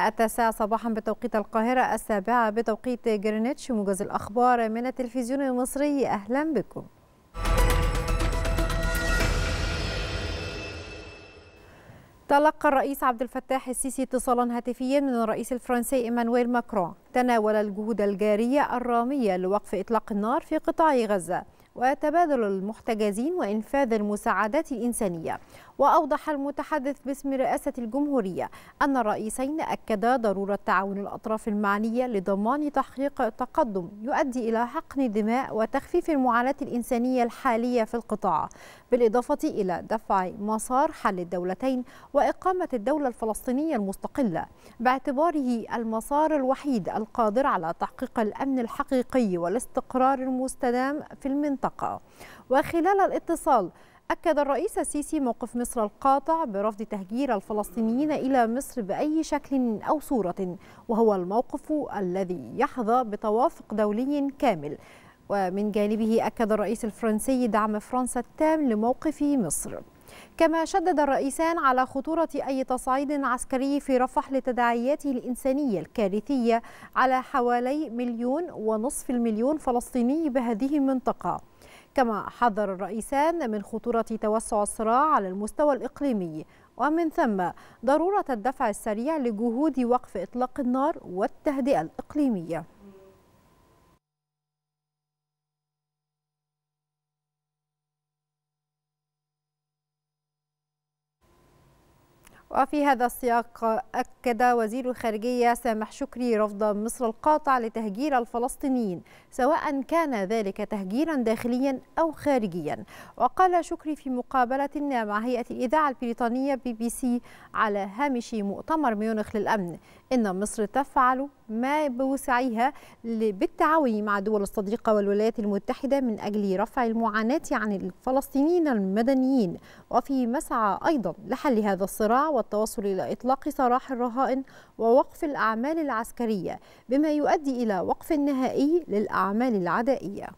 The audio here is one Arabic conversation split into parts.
التاسعة صباحا بتوقيت القاهرة السابعة بتوقيت جرينتش موجز الأخبار من التلفزيون المصري أهلا بكم تلقى الرئيس عبد الفتاح السيسي اتصالا هاتفيا من الرئيس الفرنسي ايمانويل ماكرون تناول الجهود الجاريه الراميه لوقف اطلاق النار في قطاع غزه وتبادل المحتجزين وانفاذ المساعدات الانسانيه وأوضح المتحدث باسم رئاسة الجمهورية أن الرئيسين أكدا ضرورة تعاون الأطراف المعنية لضمان تحقيق تقدم يؤدي إلى حقن الدماء وتخفيف المعاناة الإنسانية الحالية في القطاع بالإضافة إلى دفع مسار حل الدولتين وإقامة الدولة الفلسطينية المستقلة باعتباره المسار الوحيد القادر على تحقيق الأمن الحقيقي والاستقرار المستدام في المنطقة وخلال الاتصال أكد الرئيس السيسي موقف مصر القاطع برفض تهجير الفلسطينيين إلى مصر بأي شكل أو صورة وهو الموقف الذي يحظى بتوافق دولي كامل ومن جانبه أكد الرئيس الفرنسي دعم فرنسا التام لموقف مصر كما شدد الرئيسان على خطورة أي تصعيد عسكري في رفح لتداعياته الإنسانية الكارثية على حوالي مليون ونصف المليون فلسطيني بهذه المنطقة كما حذر الرئيسان من خطورة توسع الصراع على المستوى الإقليمي ومن ثم ضرورة الدفع السريع لجهود وقف إطلاق النار والتهدئة الإقليمية وفي هذا السياق أكد وزير الخارجية سامح شكري رفض مصر القاطع لتهجير الفلسطينيين سواء كان ذلك تهجيرا داخليا أو خارجيا وقال شكري في مقابلة مع هيئة الإذاعة البريطانية بي بي سي على هامش مؤتمر ميونخ للأمن إن مصر تفعل ما بوسعيها بالتعاون مع الدول الصديقة والولايات المتحدة من أجل رفع المعاناة عن الفلسطينيين المدنيين وفي مسعى أيضا لحل هذا الصراع والتوصل إلى إطلاق سراح الرهائن ووقف الأعمال العسكرية بما يؤدي إلى وقف نهائي للأعمال العدائية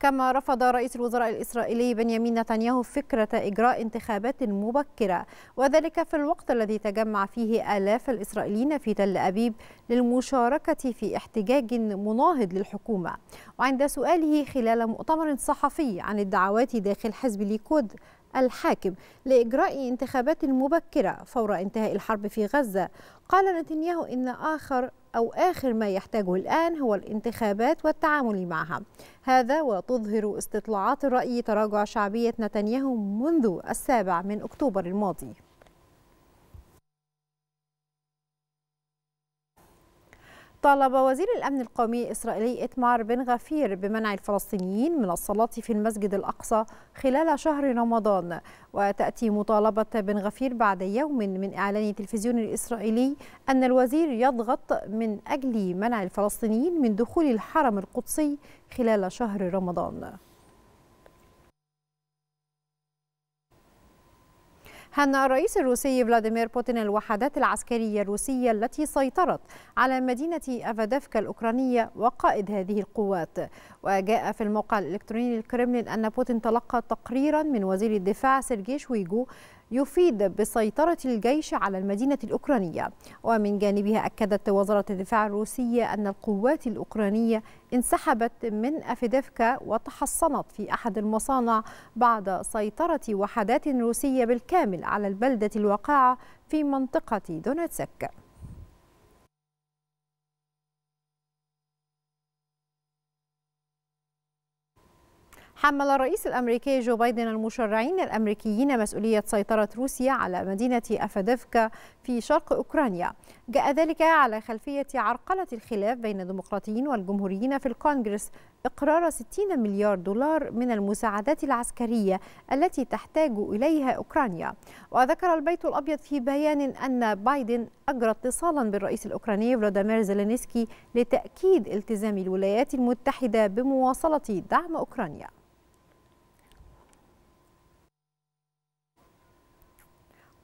كما رفض رئيس الوزراء الإسرائيلي بنيامين نتنياهو فكرة إجراء انتخابات مبكرة وذلك في الوقت الذي تجمع فيه آلاف الإسرائيليين في تل أبيب للمشاركة في احتجاج مناهض للحكومة وعند سؤاله خلال مؤتمر صحفي عن الدعوات داخل حزب ليكود الحاكم لإجراء انتخابات مبكرة فور انتهاء الحرب في غزة قال نتنياهو إن آخر أو آخر ما يحتاجه الآن هو الانتخابات والتعامل معها هذا وتظهر استطلاعات الرأي تراجع شعبية نتنياهو منذ السابع من أكتوبر الماضي طالب وزير الأمن القومي الإسرائيلي إتمار بن غفير بمنع الفلسطينيين من الصلاة في المسجد الأقصى خلال شهر رمضان وتأتي مطالبة بن غفير بعد يوم من إعلان التلفزيون الإسرائيلي أن الوزير يضغط من أجل منع الفلسطينيين من دخول الحرم القدسي خلال شهر رمضان هنأ الرئيس الروسي فلاديمير بوتين الوحدات العسكرية الروسية التي سيطرت على مدينة افادفكا الأوكرانية وقائد هذه القوات وجاء في الموقع الإلكتروني للكرملين أن بوتين تلقى تقريرا من وزير الدفاع سيرجي شويجو يفيد بسيطرة الجيش على المدينة الأوكرانية ومن جانبها أكدت وزارة الدفاع الروسية أن القوات الأوكرانية انسحبت من أفيديفكا وتحصنت في أحد المصانع بعد سيطرة وحدات روسية بالكامل على البلدة الواقعة في منطقة دونتسك حمل الرئيس الامريكي جو بايدن المشرعين الامريكيين مسؤوليه سيطره روسيا على مدينه افادفكا في شرق اوكرانيا. جاء ذلك على خلفيه عرقله الخلاف بين الديمقراطيين والجمهوريين في الكونغرس إقرار 60 مليار دولار من المساعدات العسكرية التي تحتاج إليها أوكرانيا وذكر البيت الأبيض في بيان أن بايدن أجرى اتصالا بالرئيس الأوكراني فلاديمير زيلينسكي لتأكيد التزام الولايات المتحدة بمواصلة دعم أوكرانيا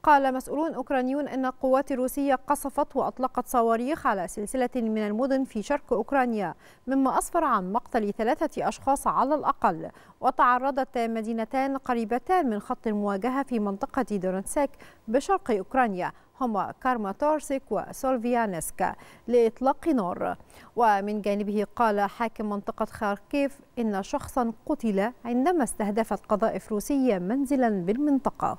قال مسؤولون أوكرانيون أن القوات الروسية قصفت وأطلقت صواريخ على سلسلة من المدن في شرق أوكرانيا مما أسفر عن مقتل ثلاثة أشخاص على الأقل وتعرضت مدينتان قريبتان من خط المواجهة في منطقة دونتسك بشرق أوكرانيا هما كارماتورسك وسولفيانسكا لإطلاق نار ومن جانبه قال حاكم منطقة خاركيف إن شخصا قتل عندما استهدفت قذائف روسية منزلا بالمنطقة